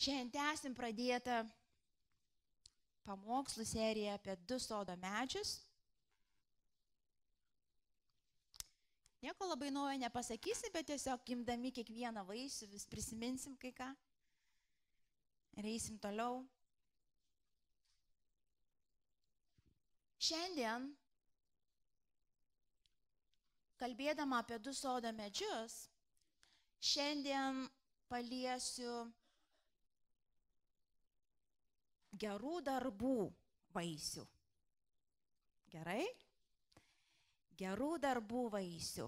Šiandien tęsim pradėtą pamokslų seriją apie du sodo medžius. Nieko labai naujo nepasakysi, bet tiesiog imdami kiekvieną vaisių vis prisiminsim kai ką. Ir eisim toliau. Šiandien, kalbėdama apie du sodo medžius, šiandien paliesiu gerų darbų vaisių. Gerai? Gerų darbų vaisių.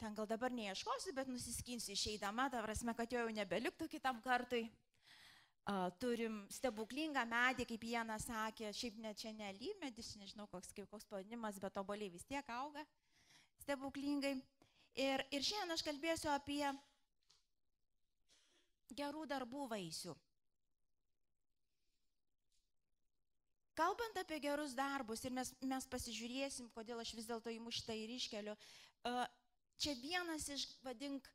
Ten gal dabar neieškosiu, bet nusiskinsiu išeidama, ta prasme, kad jo jau nebeliktų kitam kartui. Uh, turim stebuklingą medį, kaip Jena sakė, šiaip ne čia nelymedis, nežinau koks, koks pavadinimas, bet oboliai vis tiek auga stebuklingai. Ir, ir šiandien aš kalbėsiu apie gerų darbų vaisių. Kalbant apie gerus darbus ir mes, mes pasižiūrėsim, kodėl aš vis dėlto įmu šitą ir iškeliu, čia vienas iš, vadink,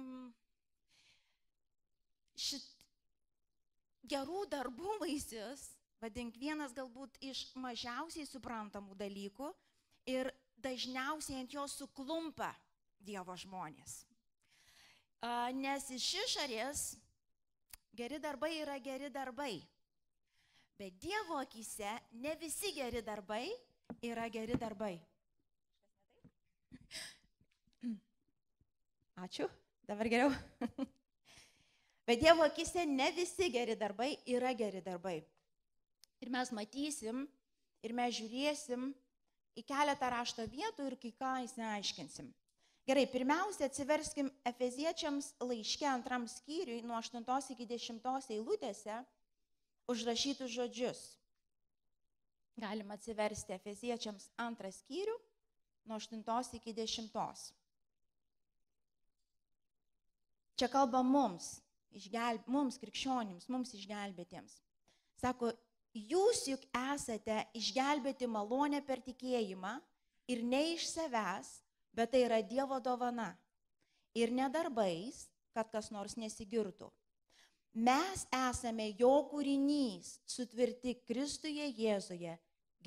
mm, šit gerų darbų vaisius, vadink, vienas galbūt iš mažiausiai suprantamų dalykų ir dažniausiai ant jo suklumpa Dievo žmonės. Nes iš išorės geri darbai yra geri darbai Bet Dievo akise ne visi geri darbai yra geri darbai. Ačiū, dabar geriau. Bet Dievo akise ne visi geri darbai yra geri darbai. Ir mes matysim, ir mes žiūrėsim į keletą rašto vietų ir kai ką įsiaiškinsim. Gerai, pirmiausia, atsiverskim Efeziečiams laiške antram skyriui nuo 8 iki 10 eilutėse užrašytus žodžius. Galima atsiversti Efeziečiams antrą skyrių nuo 8 iki 10. Čia kalba mums, išgelb, mums krikščionims, mums išgelbėtiems. Sako, jūs juk esate išgelbėti malonę per tikėjimą ir ne iš savęs, bet tai yra Dievo dovana. Ir ne darbais, kad kas nors nesigirtų. Mes esame jo kūrinys, sutvirti Kristuje Jėzuje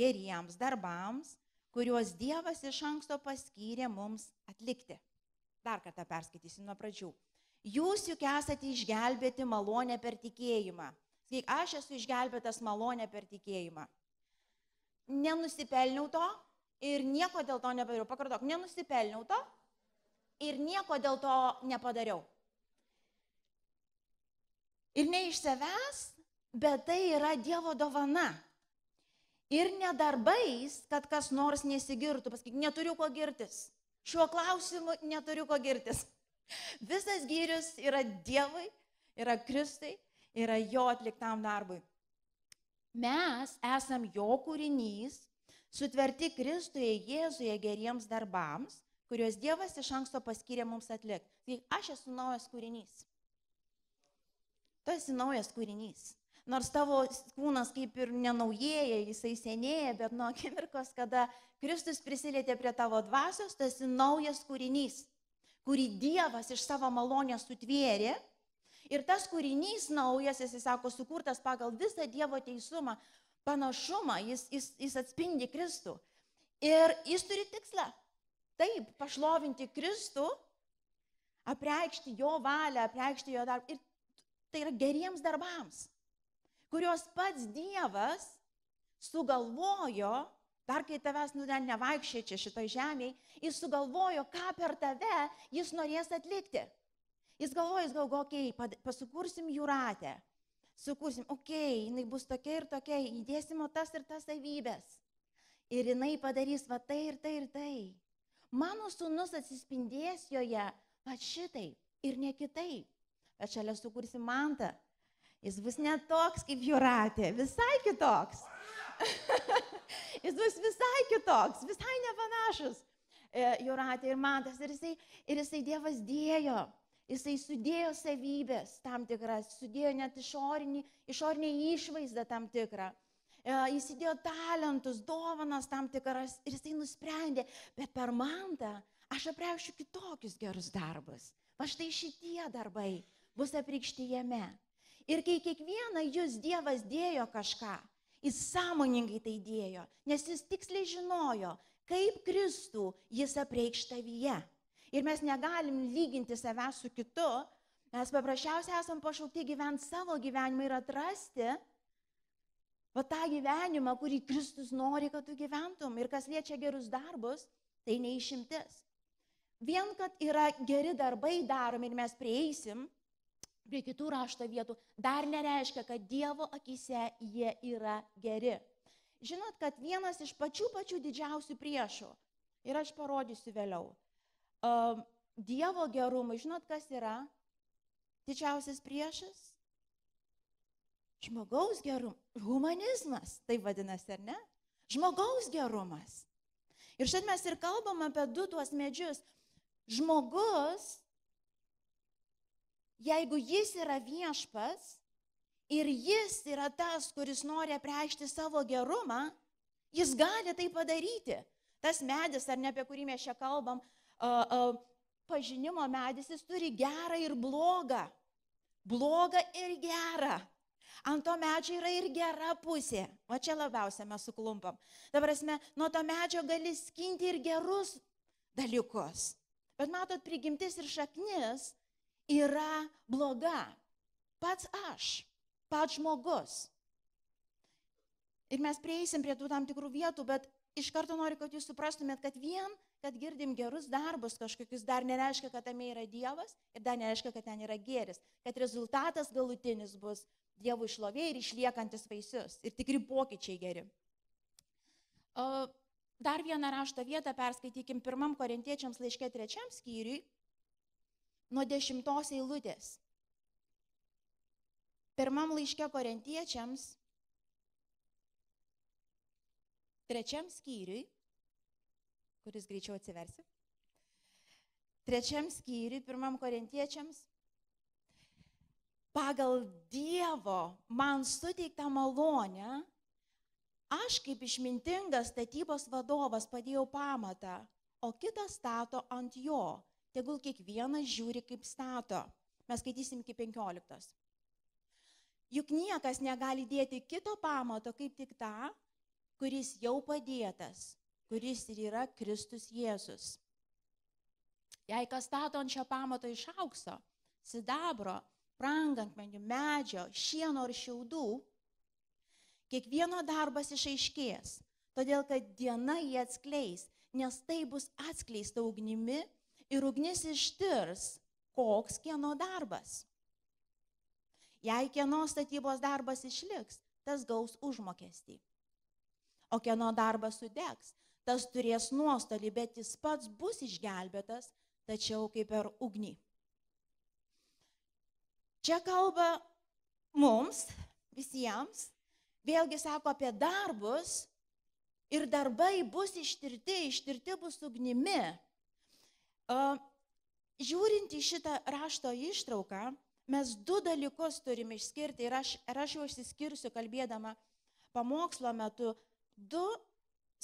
geriems darbams, kuriuos Dievas iš anksto paskyrė mums atlikti. Dar kartą perskaitysim nuo pradžių. Jūs juk esate išgelbėti malonę per tikėjimą. Sakyk, aš esu išgelbėtas malonę per tikėjimą. Nenusipelniau to ir nieko dėl to nepadariau. Pakartok, nenusipelniau to ir nieko dėl to nepadariau. Ir ne iš savęs, bet tai yra Dievo dovana. Ir nedarbais, kad kas nors nesigirtų, pasakyk, neturiu ko girtis. Šiuo klausimu neturiu ko girtis. Visas gyrius yra Dievui, yra Kristui, yra jo atliktam darbui. Mes esam jo kūrinys, sutverti Kristuje, Jėzuje geriems darbams, kuriuos Dievas iš anksto paskyrė mums atlikti. Tai aš esu naujas kūrinys. Tu esi naujas kūrinys. Nors tavo kūnas kaip ir nenaujėja, jisai senėja, bet nuo akimirkos, kada Kristus prisilietė prie tavo dvasios, tu esi naujas kūrinys, kurį Dievas iš savo malonės sutvėrė. Ir tas kūrinys naujas, jis sako, sukurtas pagal visą Dievo teisumą, panašumą, jis, jis, jis atspindi Kristų. Ir jis turi tikslą. Taip, pašlovinti Kristų, apreikšti jo valią, apreikšti jo darbą. Ir tai yra geriems darbams, kuriuos pats Dievas sugalvojo, dar kai tavęs nu ten nevaikščia čia šitoj žemėje, jis sugalvojo, ką per tave jis norės atlikti. Jis galvoja, jis galvoja, okei, okay, pasukursim jų ratę, sukursim, okei, okay, jinai bus tokia ir tokia, įdėsimo tas ir tas savybės. Ir jinai padarys va tai ir tai ir tai. Mano sūnus atsispindės joje va šitai ir ne kitaip bet šalia sukursi mantą. Jis bus netoks kaip Juratė, visai kitoks. jis bus visai kitoks, visai nepanašus. E, Juratė ir Mantas, ir jisai, ir jisai Dievas dėjo, jisai sudėjo savybės tam tikras, sudėjo net išorinį, išorinį išvaizdą tam tikrą. E, jis įdėjo talentus, dovanas tam tikras ir jisai nusprendė, bet per Mantą aš apreikšiu kitokius gerus darbus. Va štai šitie darbai, bus aprikšti jame. Ir kai kiekvieną jūs Dievas dėjo kažką, jis sąmoningai tai dėjo, nes jis tiksliai žinojo, kaip Kristų jis apreikš tavyje. Ir mes negalim lyginti savęs su kitu, mes paprasčiausiai esam pašaukti gyventi savo gyvenimą ir atrasti, va tą gyvenimą, kurį Kristus nori, kad tu gyventum. Ir kas liečia gerus darbus, tai neišimtis. Vien, kad yra geri darbai daromi ir mes prieisim, prie kitų rašto vietų, dar nereiškia, kad Dievo akise jie yra geri. Žinot, kad vienas iš pačių pačių didžiausių priešų, ir aš parodysiu vėliau, um, Dievo gerumui, žinot, kas yra didžiausias priešas? Žmogaus gerumas, humanizmas, tai vadinasi, ar ne? Žmogaus gerumas. Ir šiandien mes ir kalbam apie du tuos medžius. Žmogus Jeigu jis yra viešpas ir jis yra tas, kuris nori apreikšti savo gerumą, jis gali tai padaryti. Tas medis, ar ne apie kurį mes čia kalbam, uh, uh, pažinimo medis, jis turi gerą ir blogą. Blogą ir gerą. Ant to medžio yra ir gera pusė. O čia labiausiai mes suklumpam. Dabar esame, nuo to medžio gali skinti ir gerus dalykus. Bet matot, prigimtis ir šaknis yra bloga. Pats aš, pats žmogus. Ir mes prieisim prie tų tam tikrų vietų, bet iš karto noriu, kad jūs suprastumėt, kad vien, kad girdim gerus darbus kažkokius, dar nereiškia, kad tame yra Dievas ir dar nereiškia, kad ten yra geris. Kad rezultatas galutinis bus Dievo išlovė ir išliekantis vaisius ir tikri pokyčiai geri. Dar vieną rašto vietą perskaitykim pirmam korintiečiams laiškė trečiam skyriui, nuo dešimtos eilutės. Pirmam laiške korintiečiams, trečiam skyriui, kuris greičiau atsiversi, trečiam skyriui, pirmam korintiečiams, pagal Dievo man suteiktą malonę, aš kaip išmintingas statybos vadovas padėjau pamatą, o kitas stato ant jo tegul kiekvienas žiūri, kaip stato. Mes skaitysim iki 15. Juk niekas negali dėti kito pamato, kaip tik tą, kuris jau padėtas, kuris ir yra Kristus Jėzus. Jei kas stato ant šio pamato iš aukso, sidabro, prangankmenių, medžio, šieno ar šiaudų, kiekvieno darbas išaiškės, todėl kad diena jį atskleis, nes tai bus atskleista ugnimi ir ugnis ištirs, koks kieno darbas. Jei kieno statybos darbas išliks, tas gaus užmokestį. O kieno darbas sudegs, tas turės nuostolį, bet jis pats bus išgelbėtas, tačiau kaip per ugnį. Čia kalba mums, visiems, vėlgi sako apie darbus ir darbai bus ištirti, ištirti bus ugnimi. Žiūrint į šitą rašto ištrauką, mes du dalykus turime išskirti ir aš, ir aš jau išsiskirsiu kalbėdama pamokslo metu. Du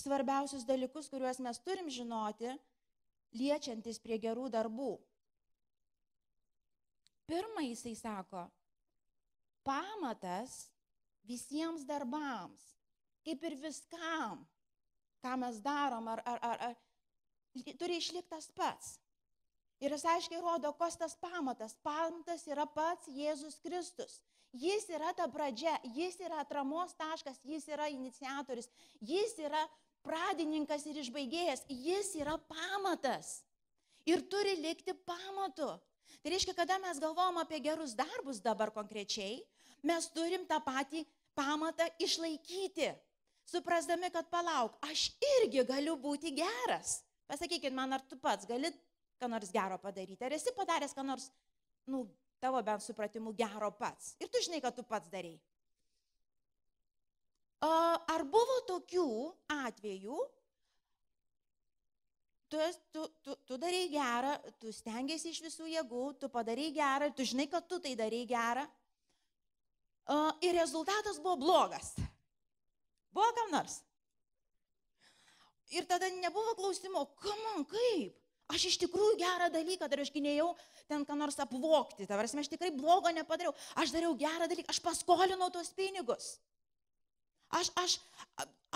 svarbiausius dalykus, kuriuos mes turim žinoti, liečiantis prie gerų darbų. Pirmą jisai sako, pamatas visiems darbams, kaip ir viskam, ką mes darom, ar, ar, ar, ar turi išlikti tas pats. Ir jis aiškiai rodo, kas tas pamatas. Pamatas yra pats Jėzus Kristus. Jis yra ta pradžia, jis yra atramos taškas, jis yra iniciatorius, jis yra pradininkas ir išbaigėjas, jis yra pamatas. Ir turi likti pamatu. Tai reiškia, kada mes galvom apie gerus darbus dabar konkrečiai, mes turim tą patį pamatą išlaikyti, suprasdami, kad palauk, aš irgi galiu būti geras. Pasakykit man, ar tu pats gali ką nors gero padaryti, ar esi padaręs ką nors, nu, tavo bent supratimu, gero pats. Ir tu žinai, kad tu pats darai. Ar buvo tokių atvejų, tu, tu, tu, tu darai gerą, tu stengiasi iš visų jėgų, tu padarai gerą ir tu žinai, kad tu tai darai gerą. Ir rezultatas buvo blogas. Buvo kam nors? Ir tada nebuvo klausimo, kam man kaip? Aš iš tikrųjų gerą dalyką dariau, aš gynėjau ten ką nors apvokti, ta prasme, aš tikrai blogo nepadariau, aš dariau gerą dalyką, aš paskolinau tuos pinigus. Aš, aš,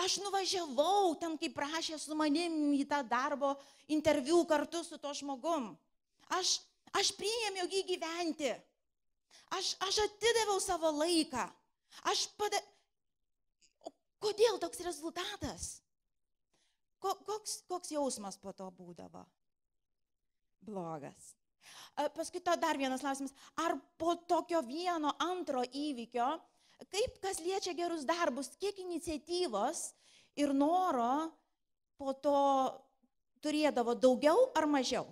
aš nuvažiavau ten, kaip prašė su manim į tą darbo interviu kartu su to žmogum. Aš, aš priėmiau jį gyventi. Aš, aš atidaviau savo laiką. Aš pada... O kodėl toks rezultatas? Ko, koks, koks jausmas po to būdavo? Blogas. Paskui to dar vienas klausimas. Ar po tokio vieno antro įvykio, kaip kas liečia gerus darbus, kiek iniciatyvos ir noro po to turėdavo daugiau ar mažiau?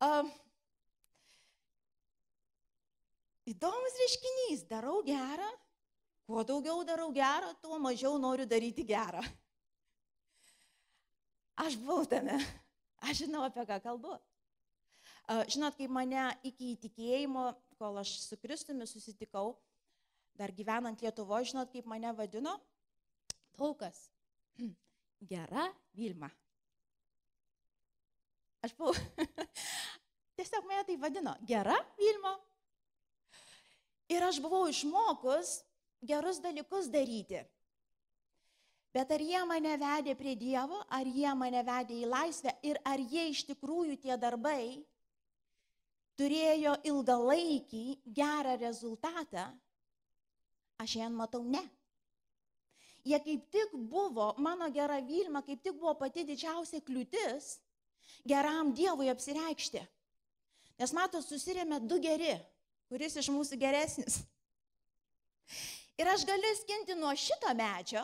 uh, įdomus reiškinys, darau gerą, Kuo daugiau darau gerą, tuo mažiau noriu daryti gerą. Aš buvau tame, aš žinau, apie ką kalbu. Žinot, kai mane iki įtikėjimo, kol aš su Kristumi susitikau, dar gyvenant Lietuvo, žinot, kaip mane vadino? Daugas. Gera Vilma. Aš buvau. Tiesiog mane tai vadino. Gera Vilma. Ir aš buvau išmokus gerus dalykus daryti. Bet ar jie mane vedė prie Dievo, ar jie mane vedė į laisvę ir ar jie iš tikrųjų tie darbai turėjo ilgalaikį gerą rezultatą, aš šiandien matau ne. Jie kaip tik buvo, mano gera Vilma, kaip tik buvo pati didžiausia kliūtis geram Dievui apsireikšti. Nes matot, susirėmė du geri, kuris iš mūsų geresnis. Ir aš galiu skinti nuo šito medžio,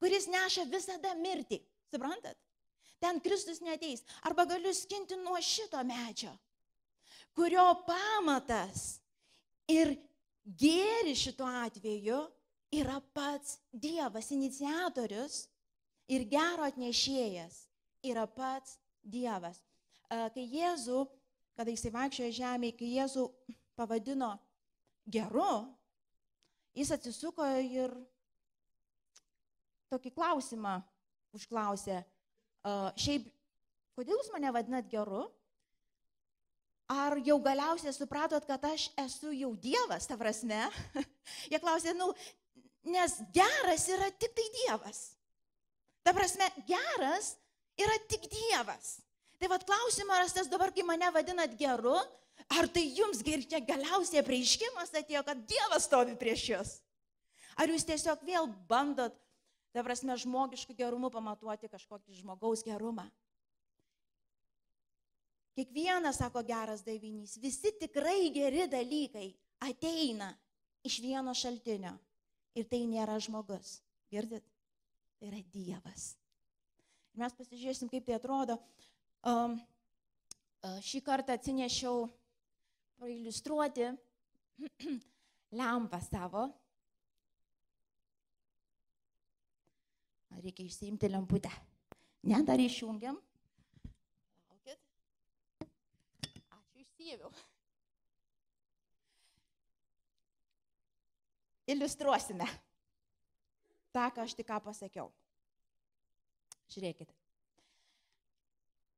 kuris neša visada mirtį. Suprantat? Ten Kristus neteis. Arba galiu skinti nuo šito medžio, kurio pamatas ir gėri šituo atveju yra pats Dievas, iniciatorius ir gero atnešėjas yra pats Dievas. E, kai Jėzų, kada jisai vaikščiojo žemėje, kai Jėzų pavadino geru, jis atsisuko ir tokį klausimą užklausė. Šiaip, kodėl jūs mane vadinat geru? Ar jau galiausiai supratot, kad aš esu jau Dievas, ta prasme? Jie klausė, nu, nes geras yra tik tai Dievas. Ta prasme, geras yra tik Dievas. Tai vad klausimas, ar tas dabar, kai mane vadinat geru, Ar tai jums gerčia galiausiai prieiškimas atėjo, kad Dievas stovi prieš jūs? Ar jūs tiesiog vėl bandot, ta prasme, žmogiškų gerumų pamatuoti kažkokį žmogaus gerumą? Kiekvienas, sako geras davinys, visi tikrai geri dalykai ateina iš vieno šaltinio. Ir tai nėra žmogus. Girdit? Tai yra Dievas. Ir mes pasižiūrėsim, kaip tai atrodo. Um, uh, šį kartą atsinešiau pailiustruoti lempą savo. Reikia išsiimti lemputę. Ne, dar išjungiam. Laukit. Ačiū, išsijėviau. Iliustruosime tą, ką aš tik ką pasakiau. Žiūrėkite.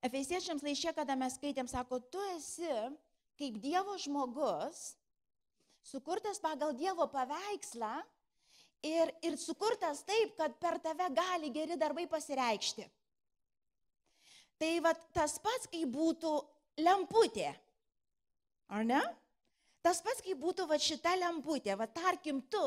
Efesiečiams laiškė, kada mes skaitėm, sako, tu esi kaip Dievo žmogus, sukurtas pagal Dievo paveikslą ir, ir sukurtas taip, kad per tave gali geri darbai pasireikšti. Tai va tas pats, kai būtų lemputė, ar ne? Tas pats, kai būtų va šita lemputė, va tarkim tu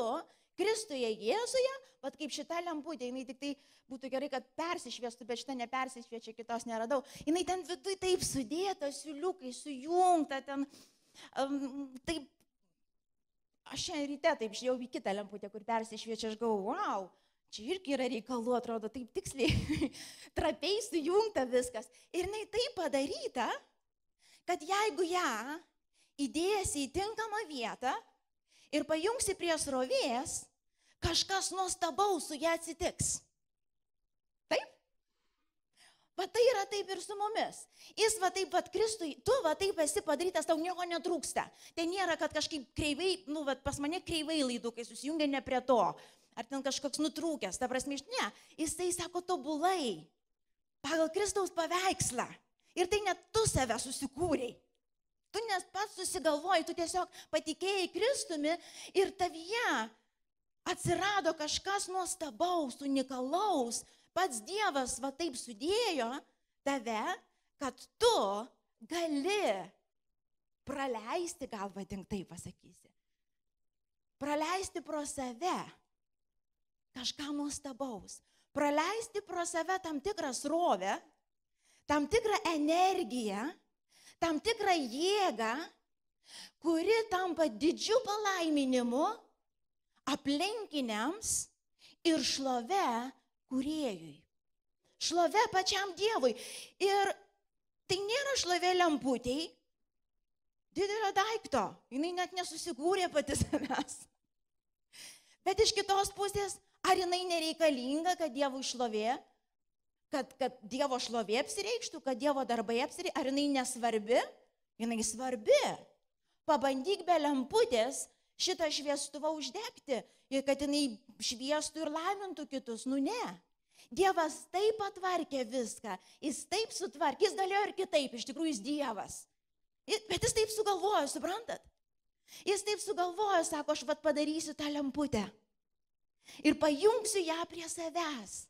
Kristuje Jėzuje, pat kaip šita lemputė, jinai tik tai būtų gerai, kad persišviestų, bet šitą nepersišviečia, kitos neradau. Jinai ten viduje taip sudėta, siuliukai sujungta, ten um, taip... Aš šiandien ryte taip žiūrėjau į kitą lemputę, kur persišviečia, aš galvoju, wow, čia irgi yra reikalų, atrodo, taip tiksliai, trapiai sujungta viskas. Ir jinai taip padaryta, kad jeigu ją įdėsi į tinkamą vietą, ir pajungsi prie srovės, kažkas nuostabaus su ją atsitiks. Taip? Va tai yra taip ir su mumis. Jis va taip pat Kristui, tu va taip esi padarytas, tau nieko netrūksta. Tai nėra, kad kažkaip kreivai, nu, va, pas mane kreivai laidukai susijungia ne prie to. Ar ten kažkoks nutrūkęs, ta prasme, ne. Jisai sako tobulai, pagal Kristaus paveikslą. Ir tai net tu save susikūrei. Tu nes pats susigalvojai, tu tiesiog patikėjai Kristumi ir tavyje atsirado kažkas nuostabaus, unikalaus, pats Dievas va taip sudėjo tave, kad tu gali praleisti, gal vadink tai pasakysi, praleisti pro save kažką nuostabaus, praleisti pro save tam tikrą srovę, tam tikrą energiją, tam tikrą jėgą, kuri tampa didžiu palaiminimu aplinkiniams ir šlove kuriejui. Šlove pačiam Dievui. Ir tai nėra šlove lemputiai, didelio daikto, jinai net nesusikūrė pati savęs. Bet iš kitos pusės, ar jinai nereikalinga, kad Dievo šlovė, kad, kad Dievo šlovė apsireikštų, kad Dievo darbai apsireikštų, ar jinai nesvarbi? Jinai svarbi. Pabandyk be lemputės šitą šviestuvą uždegti ir kad jinai šviestų ir laimintų kitus. Nu ne. Dievas taip atvarkė viską, jis taip sutvarkė, jis galėjo ir kitaip, iš tikrųjų jis Dievas. Bet jis taip sugalvojo, suprantat? Jis taip sugalvojo, sako, aš vad padarysiu tą lemputę. Ir pajungsiu ją prie savęs.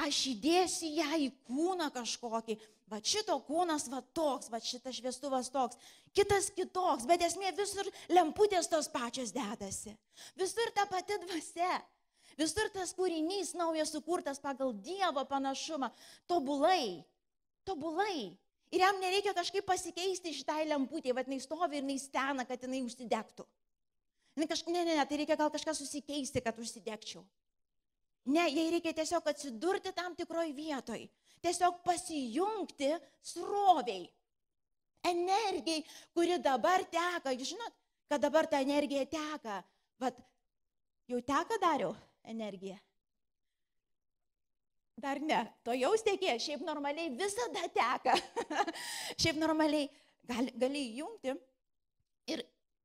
Aš įdėsiu ją į kūną kažkokį. Va šito kūnas va toks, va šitas šviestuvas toks kitas kitoks, bet esmė visur lemputės tos pačios dedasi. Visur ta pati dvasia. Visur tas kūrinys naujas sukurtas pagal Dievo panašumą. Tobulai. Tobulai. Ir jam nereikia kažkaip pasikeisti šitai lemputė, vad jinai stovi ir jinai stena, kad jinai užsidegtų. Jis kažkaip, ne, ne, ne, tai reikia gal kažką susikeisti, kad užsidegčiau. Ne, jai reikia tiesiog atsidurti tam tikroji vietoj. Tiesiog pasijungti sroviai energijai, kuri dabar teka. Jūs žinot, kad dabar ta energija teka. Vat, jau teka dariau energiją. Dar ne, to jau stekė, šiaip normaliai visada teka. šiaip normaliai gali, gali įjungti. Ir,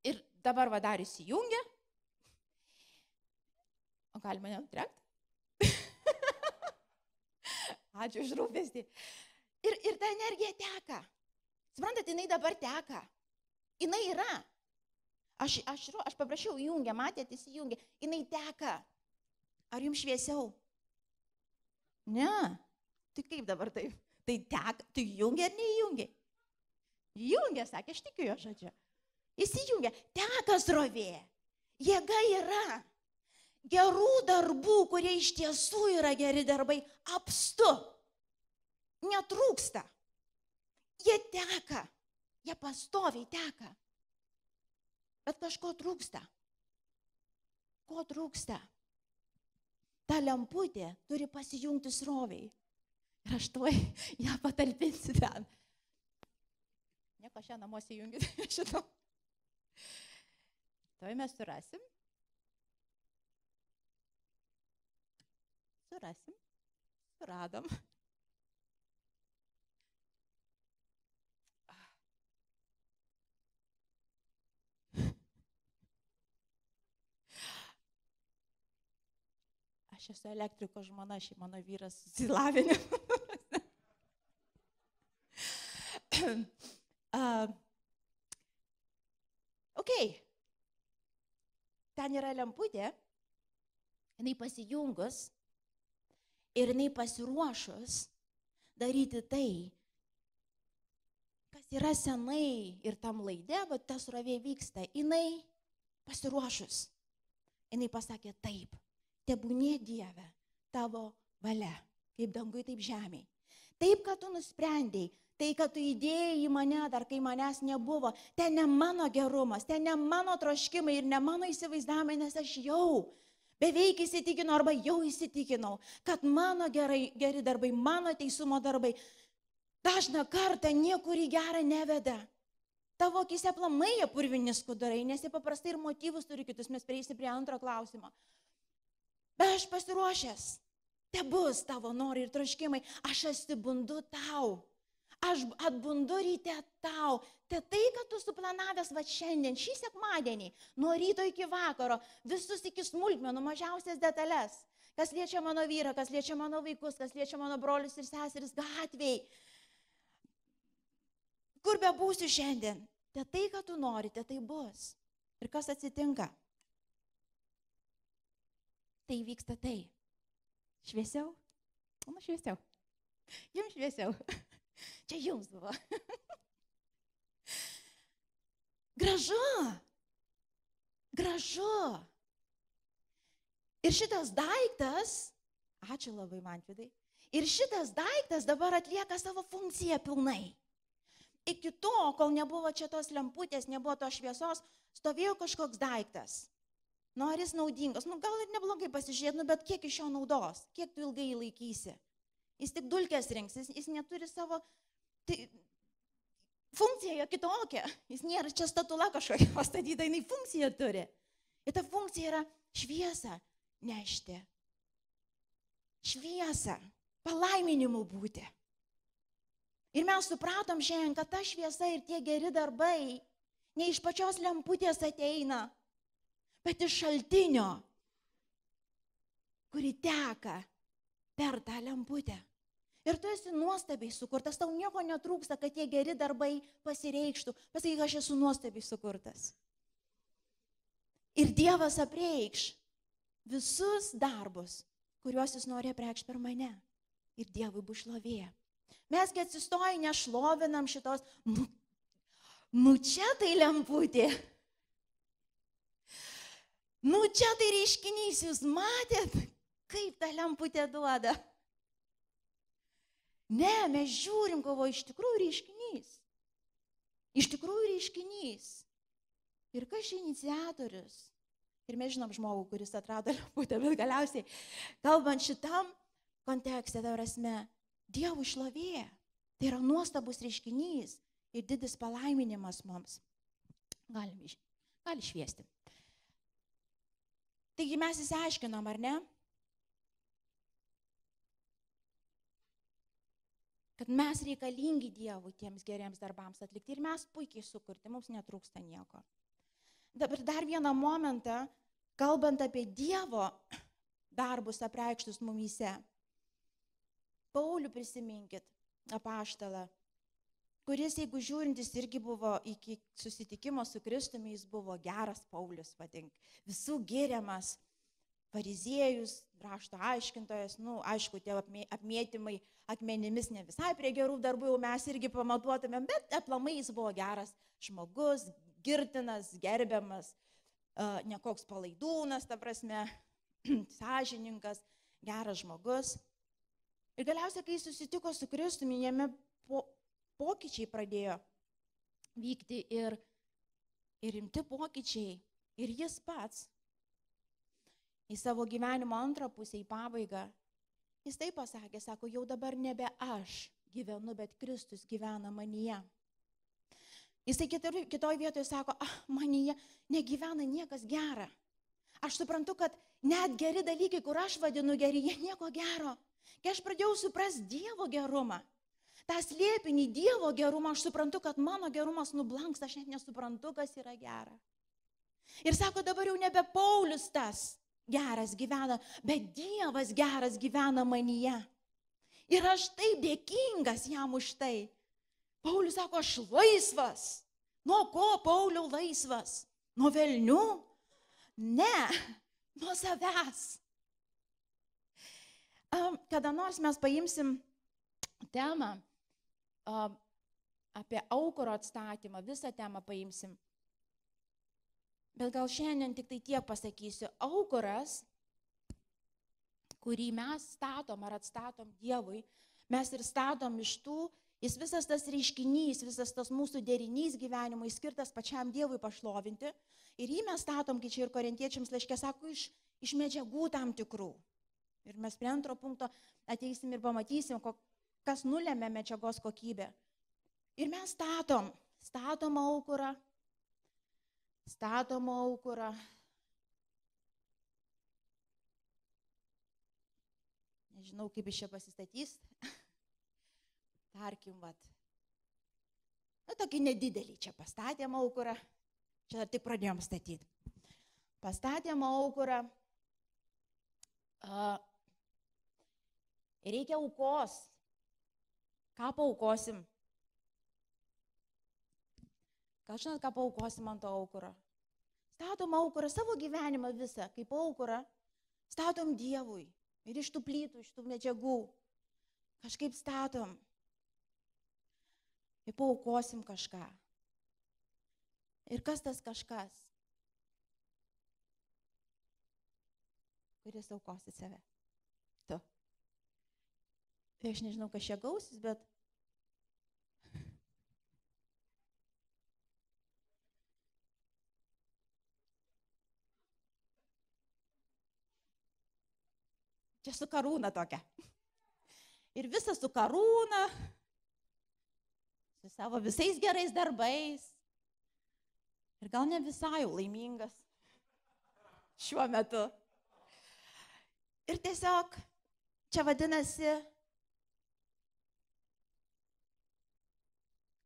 ir dabar vadarys įjungia. O galima netrekt? Ačiū už rūpestį. Ir, ir ta energija teka. Suprantate, jinai dabar teka. Jinai yra. Aš, aš, aš paprašiau įjungę, matėte, įsijungė. Jinai teka. Ar jums šviesiau? Ne. Tai kaip dabar taip? Tai teka, tu jungi ar neįjungi? Jungia, sakė, aš tikiu jo žodžiu. Įsijungia, teka srovė. Jėga yra. Gerų darbų, kurie iš tiesų yra geri darbai, apstu. Netrūksta. Jie teka, jie pastoviai teka. Bet kažko trūksta. Ko trūksta? Ta lemputė turi pasijungti sroviai. Ir aš tuoj ją patalpinsiu ten. Nieko šią namuose jungit, žinau. Tuoj mes surasim. Surasim. Suradom. aš esu elektriko žmona, šiaip mano vyras silavinė. uh, ok, ten yra lemputė, jinai pasijungus ir jinai pasiruošus daryti tai, kas yra senai ir tam laidė, bet tas rovė vyksta, jinai pasiruošus. Jis pasakė taip tebūnie Dieve tavo valia, kaip dangui, taip žemiai. Taip, kad tu nusprendėjai, tai, kad tu įdėjai į mane dar, kai manęs nebuvo, ten ne mano gerumas, ten ne mano troškimai ir ne mano įsivaizdavimai, nes aš jau beveik įsitikinau arba jau įsitikinau, kad mano gerai, geri darbai, mano teisumo darbai dažna kartą niekur į gerą neveda. Tavo akise plamai jie purvinis kudarai, nes jie paprastai ir motyvus turi kitus, mes prieisime prie antro klausimo bet aš pasiruošęs. Te bus tavo norai ir troškimai, aš atsibundu tau. Aš atbundu ryte tau. Te tai, kad tu suplanavęs va šiandien, šį sekmadienį, nuo ryto iki vakaro, visus iki smulkmenų, mažiausias detalės, kas liečia mano vyrą, kas liečia mano vaikus, kas liečia mano brolius ir seseris gatviai, kur be būsiu šiandien, te tai, kad tu norite, tai bus. Ir kas atsitinka? tai vyksta tai. Šviesiau? Nu, šviesiau. Jums šviesiau. Čia jums buvo. Gražu. Gražu. Ir šitas daiktas, ačiū labai man vidai, ir šitas daiktas dabar atlieka savo funkciją pilnai. Iki to, kol nebuvo čia tos lemputės, nebuvo tos šviesos, stovėjo kažkoks daiktas. Nu, ar jis naudingas? Nu, gal ir neblogai pasižiūrėt, nu, bet kiek iš jo naudos, kiek tu ilgai jį laikysi. Jis tik dulkės rinks, jis, jis neturi savo... Tai, funkcija jo kitokia. Jis nėra čia statula kažkokia pastatyta, jinai funkciją turi. Ir ta funkcija yra šviesą nešti. Šviesą, palaiminimu būti. Ir mes supratom šiandien, kad ta šviesa ir tie geri darbai ne iš pačios lemputės ateina, bet iš šaltinio, kuri teka per tą lemputę. Ir tu esi nuostabiai sukurtas, tau nieko netrūksta, kad tie geri darbai pasireikštų. Pasakyk, aš esu nuostabiai sukurtas. Ir Dievas apreikš visus darbus, kuriuos jis nori apreikšti per mane. Ir Dievui bus šlovė. Mesgi atsistoji, nešlovinam šitos, nu, nu čia tai lemputė. Nu čia tai reiškinys, jūs matėt, kaip ta lemputė duoda. Ne, mes žiūrim, kovo iš tikrųjų reiškinys. Iš tikrųjų reiškinys. Ir kas čia iniciatorius? Ir mes žinom žmogų, kuris atrado lemputę, bet galiausiai, kalbant šitam kontekste, ta prasme, Dievų šlovė. Tai yra nuostabus reiškinys ir didis palaiminimas mums. Galim, gali šviesti. Taigi mes įsiaiškinom, ar ne? Kad mes reikalingi Dievui tiems geriems darbams atlikti ir mes puikiai sukurti, mums netrūksta nieko. Dabar dar vieną momentą, kalbant apie Dievo darbus apreikštus mumyse. Paulių prisiminkit, apaštalą kuris, jeigu žiūrintis, irgi buvo iki susitikimo su Kristumi, jis buvo geras Paulius, vadink, visų giriamas, fariziejus, rašto aiškintojas, na, nu, aišku, tie apmėtymai akmenimis ne visai prie gerų darbų jau mes irgi pamatuotumėm, bet aplamai jis buvo geras žmogus, girtinas, gerbiamas, nekoks palaidūnas, ta prasme, sąžininkas, geras žmogus. Ir galiausiai, kai susitiko su Kristumi, jame po, pokyčiai pradėjo vykti ir, ir rimti pokyčiai. Ir jis pats į savo gyvenimo antrą pusę, į pabaigą, jis taip pasakė, sako, jau dabar nebe aš gyvenu, bet Kristus gyvena manyje. Jisai kitoje vietoje sako, ah, manyje negyvena niekas gera. Aš suprantu, kad net geri dalykai, kur aš vadinu geri, jie nieko gero. Kai aš pradėjau suprasti Dievo gerumą, tą slėpinį Dievo gerumą, aš suprantu, kad mano gerumas nublanks, aš net nesuprantu, kas yra gera. Ir sako, dabar jau nebe Paulius tas geras gyvena, bet Dievas geras gyvena manyje. Ir aš taip dėkingas jam už tai. Paulius sako, aš laisvas. Nuo ko Pauliau laisvas? Nuo velnių? Ne, nuo savęs. Kada nors mes paimsim temą apie aukuro atstatymą, visą temą paimsim. Bet gal šiandien tik tai tiek pasakysiu. Aukuras, kurį mes statom ar atstatom Dievui, mes ir statom iš tų, jis visas tas reiškinys, visas tas mūsų derinys gyvenimui skirtas pačiam Dievui pašlovinti. Ir jį mes statom, kai čia ir korintiečiams laiškė sako, iš, iš medžiagų tam tikrų. Ir mes prie antro punkto ateisim ir pamatysim, kok, kas nulėmė medžiagos kokybę. Ir mes statom, statom aukurą, statom aukurą. Nežinau, kaip iš čia pasistatys. Tarkim, vat. Na, tokį nedidelį čia pastatėm aukurą. Čia tik pradėjom statyti. Pastatėm aukurą. Uh, reikia aukos ką paukosim? Gal žinot, ką paukosim ant to aukuro? Statom aukurą savo gyvenimą visą, kaip aukurą, statom Dievui ir iš tų plytų, iš tų medžiagų. Kažkaip statom. Ir paukosim kažką. Ir kas tas kažkas, kuris aukosi save? Tu. Tai aš nežinau, kas čia gausis, bet Čia su karūna tokia. Ir visą su karūna, su savo visais gerais darbais. Ir gal ne visai laimingas šiuo metu. Ir tiesiog čia vadinasi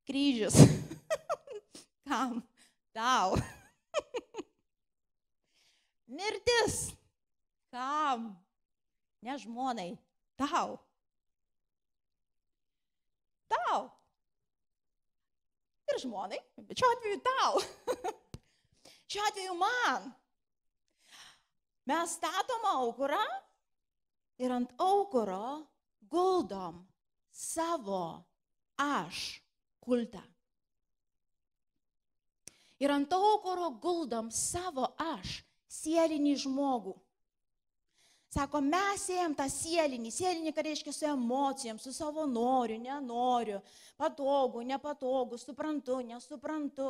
kryžius. Kam? Tau. Mirtis. Kam? ne žmonai, tau. Tau. Ir žmonai, bet šiuo atveju tau. šiuo atveju man. Mes statom aukurą ir ant aukuro guldom savo aš kultą. Ir ant aukuro guldom savo aš, sielinį žmogų. Sako, mes ėjom tą sielinį, sielinį, ką reiškia su emocijom, su savo noriu, nenoriu, patogu, nepatogu, suprantu, nesuprantu,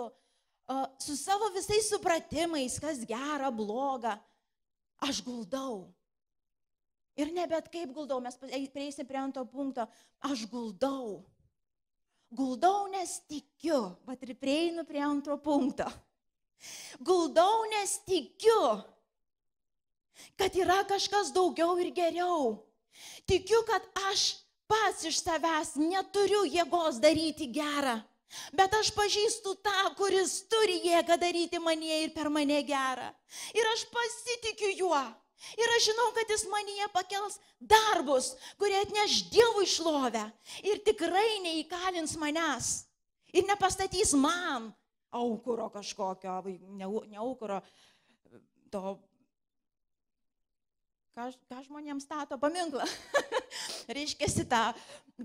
su savo visais supratimais, kas gera, bloga. Aš guldau. Ir ne bet kaip guldau, mes prieisim prie anto punkto, aš guldau. Guldau, nes tikiu, bet ir prieinu prie antro punkto. Guldau, nes tikiu kad yra kažkas daugiau ir geriau. Tikiu, kad aš pats iš savęs neturiu jėgos daryti gerą, bet aš pažįstu tą, kuris turi jėgą daryti mane ir per mane gerą. Ir aš pasitikiu juo. Ir aš žinau, kad jis manyje pakels darbus, kurie atneš Dievui šlovę ir tikrai neįkalins manęs ir nepastatys man aukuro kažkokio, ne, ne aukuro, to Ką, ką žmonėms stato paminklą? Reiškiasi tą,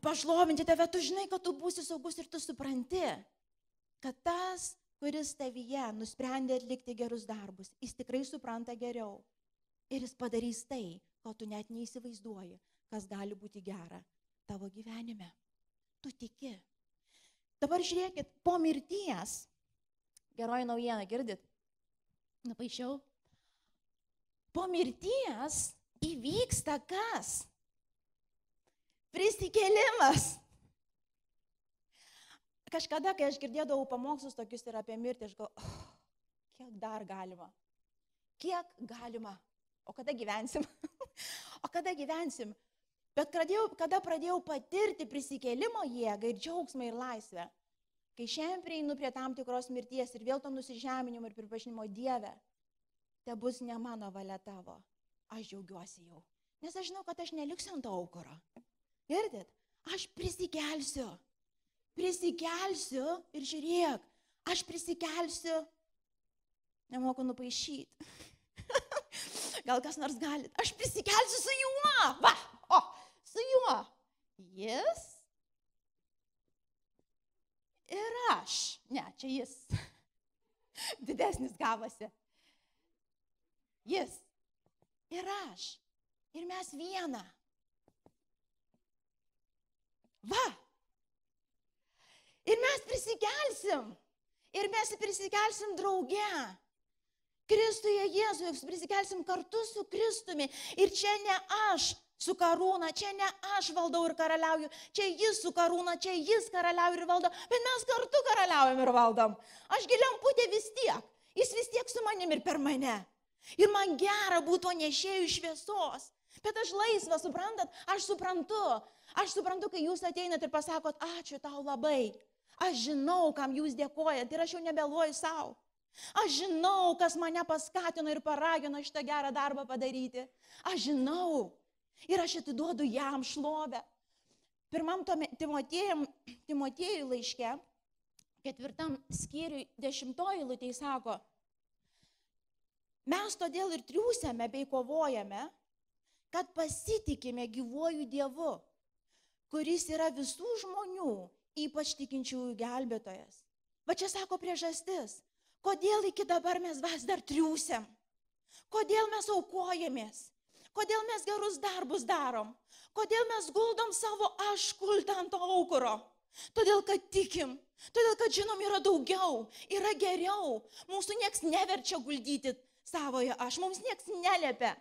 pašlovinti tave, tu žinai, kad tu būsi saugus ir tu supranti, kad tas, kuris tavyje nusprendė atlikti gerus darbus, jis tikrai supranta geriau. Ir jis padarys tai, ko tu net neįsivaizduoji, kas gali būti gera tavo gyvenime. Tu tiki. Dabar žiūrėkit, po mirties, geroji naujiena, girdit, nupaišiau, po mirties įvyksta kas? Prisikėlimas. Kažkada, kai aš girdėdavau pamokslus tokius ir apie mirtį, aš galvoju, oh, kiek dar galima? Kiek galima? O kada gyvensim? o kada gyvensim? Bet pradėjau, kada pradėjau patirti prisikėlimo jėgą ir džiaugsmą ir laisvę, kai šiandien prieinu prie tam tikros mirties ir vėl to nusižeminimo ir pripažinimo Dieve, te bus ne mano valia tavo, aš džiaugiuosi jau. Nes aš žinau, kad aš neliksiu ant to aukoro. Girdit? Aš prisikelsiu. Prisikelsiu ir žiūrėk, aš prisikelsiu. Nemoku nupaišyti. Gal kas nors galit. Aš prisikelsiu su juo. Va, o, su juo. Jis. Ir aš. Ne, čia jis. Didesnis gavosi. Jis ir aš. Ir mes viena. Va. Ir mes prisikelsim. Ir mes prisikelsim drauge. Kristuje Jėzuje prisikelsim kartu su Kristumi. Ir čia ne aš su karūna, čia ne aš valdau ir karaliauju, čia jis su karūna, čia jis karaliauja ir valdo, bet mes kartu karaliaujam ir valdom. Aš giliam putė vis tiek, jis vis tiek su manim ir per mane. Ir man gera būti to nešėjų šviesos. Bet aš laisvas, suprantat, aš suprantu. Aš suprantu, kai jūs ateinat ir pasakot, ačiū tau labai. Aš žinau, kam jūs dėkojat ir aš jau nebeluoju savo. Aš žinau, kas mane paskatino ir paragino šitą gerą darbą padaryti. Aš žinau. Ir aš atiduodu jam šlovę. Pirmam Timotėjui laiške, ketvirtam skyriui, dešimtoji lūtė sako, Mes todėl ir triūsiame bei kovojame, kad pasitikime gyvuoju Dievu, kuris yra visų žmonių, ypač tikinčiųjų gelbėtojas. Va čia sako priežastis, kodėl iki dabar mes vas dar triūsiam, kodėl mes aukojamės, kodėl mes gerus darbus darom, kodėl mes guldom savo aš kultą ant aukuro. Todėl, kad tikim, todėl, kad žinom, yra daugiau, yra geriau, mūsų nieks neverčia guldyti savoje aš. Mums nieks neliepia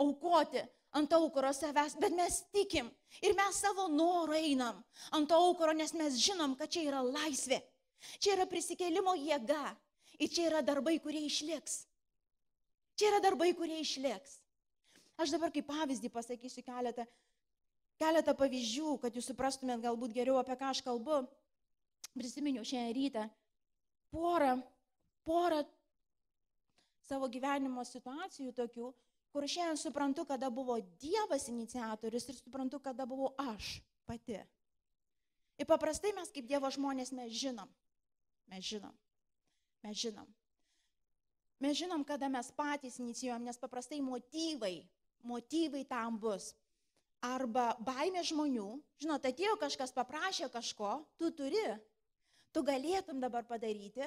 aukoti ant aukuro savęs, bet mes tikim ir mes savo norą einam ant aukuro, nes mes žinom, kad čia yra laisvė, čia yra prisikėlimo jėga ir čia yra darbai, kurie išliks. Čia yra darbai, kurie išliks. Aš dabar kaip pavyzdį pasakysiu keletą, keletą pavyzdžių, kad jūs suprastumėt galbūt geriau, apie ką aš kalbu. Prisiminiau šią rytą porą, porą savo gyvenimo situacijų tokių, kur šiandien suprantu, kada buvo Dievas iniciatorius ir suprantu, kada buvau aš pati. Ir paprastai mes kaip Dievo žmonės mes žinom. Mes žinom. Mes žinom. Mes žinom, kada mes patys inicijuojam, nes paprastai motyvai, motyvai tam bus. Arba baimė žmonių, žinot, atėjo kažkas paprašė kažko, tu turi, tu galėtum dabar padaryti,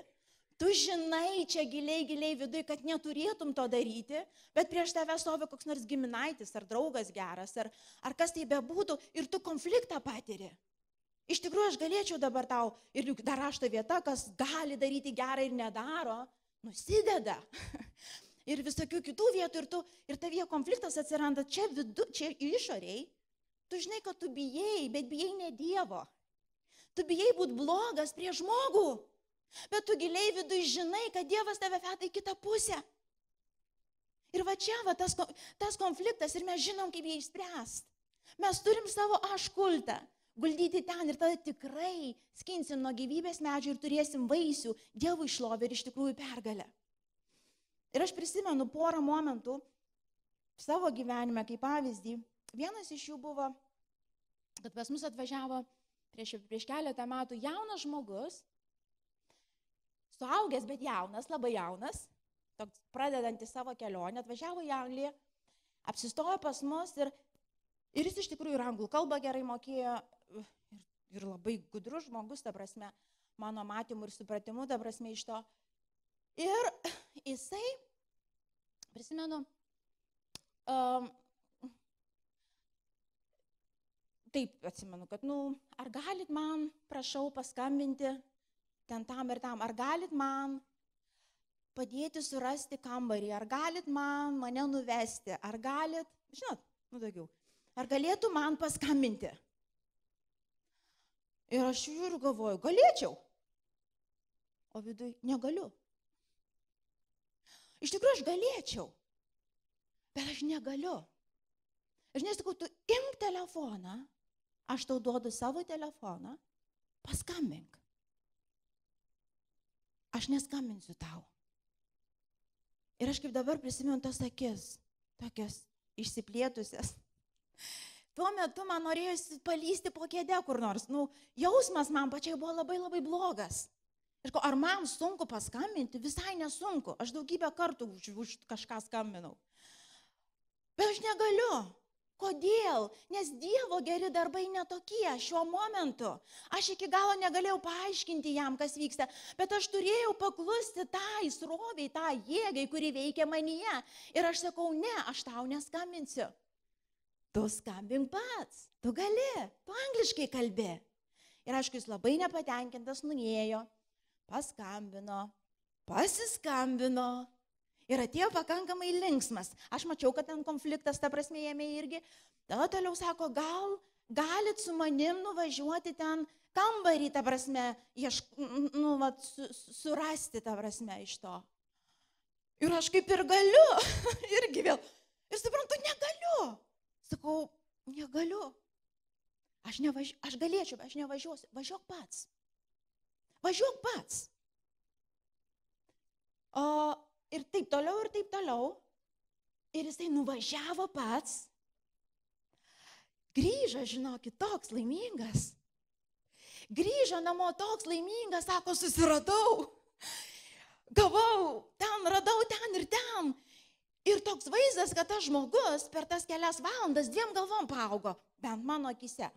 Tu žinai čia giliai, giliai viduje, kad neturėtum to daryti, bet prieš tave stovi koks nors giminaitis ar draugas geras, ar, ar kas tai bebūtų, ir tu konfliktą patiri. Iš tikrųjų, aš galėčiau dabar tau, ir juk dar aš ta vieta, kas gali daryti gerą ir nedaro, nusideda. ir visokių kitų vietų, ir, tu, ir tavie konfliktas atsiranda čia vidu, čia išoriai. Tu žinai, kad tu bijai, bet bijai ne Dievo. Tu bijai būti blogas prie žmogų. Bet tu giliai vidui žinai, kad Dievas tave veda į kitą pusę. Ir va čia va tas, tas konfliktas ir mes žinom, kaip jį išspręst. Mes turim savo aš kultą, guldyti ten ir tada tikrai skinsim nuo gyvybės medžių ir turėsim vaisių, Dievų išlovę ir iš tikrųjų pergalę. Ir aš prisimenu porą momentų savo gyvenime kaip pavyzdį. Vienas iš jų buvo, kad pas mus atvažiavo prieš, prieš keletą metų jaunas žmogus, suaugęs, bet jaunas, labai jaunas, toks pradedantis savo kelionę, atvažiavo į Angliją, apsistojo pas mus ir, ir jis iš tikrųjų ir anglų kalbą gerai mokėjo uh, ir, ir labai gudrus žmogus, ta prasme, mano matymu ir supratimu, ta prasme iš to. Ir jisai, prisimenu, um, taip atsimenu, kad, nu, ar galit man, prašau, paskambinti ten tam ir tam, ar galit man padėti surasti kambarį, ar galit man mane nuvesti, ar galit, žinot, nu daugiau, ar galėtų man paskambinti. Ir aš žiūriu, galvoju, galėčiau, o vidui negaliu. Iš tikrųjų, aš galėčiau, bet aš negaliu. Aš nesakau, tu imk telefoną, aš tau duodu savo telefoną, paskambink aš neskambinsiu tau. Ir aš kaip dabar prisimenu tas akis, tokias išsiplėtusias. Tuo metu man norėjusi palysti po kėdę kur nors. Nu, jausmas man pačiai buvo labai labai blogas. Ir ko, ar man sunku paskambinti? Visai nesunku. Aš daugybę kartų už, už kažką skambinau. Bet aš negaliu. Kodėl? Nes Dievo geri darbai netokie šiuo momentu. Aš iki galo negalėjau paaiškinti jam, kas vyksta, bet aš turėjau paklusti tai sroviai, tai jėgai, kuri veikia manyje. Ir aš sakau, ne, aš tau neskambinsiu. Tu skambink pats, tu gali, tu angliškai kalbė. Ir aišku, jis labai nepatenkintas nuėjo, paskambino, pasiskambino, ir atėjo pakankamai linksmas. Aš mačiau, kad ten konfliktas, ta prasme, jame irgi. Tada toliau sako, gal galit su manim nuvažiuoti ten kambarį, ta prasme, iešk, nu, vat, su, surasti, ta prasme, iš to. Ir aš kaip ir galiu, irgi vėl. Ir suprantu, negaliu. Sakau, negaliu. Aš, nevaž... aš galėčiau, bet aš nevažiuosiu. Važiuok pats. Važiuok pats. O ir taip toliau, ir taip toliau. Ir jisai nuvažiavo pats, grįžo, žinokit, toks laimingas. Grįžo namo toks laimingas, sako, susiradau. Gavau, ten radau, ten ir ten. Ir toks vaizdas, kad tas žmogus per tas kelias valandas dviem galvom paaugo, bent mano akise.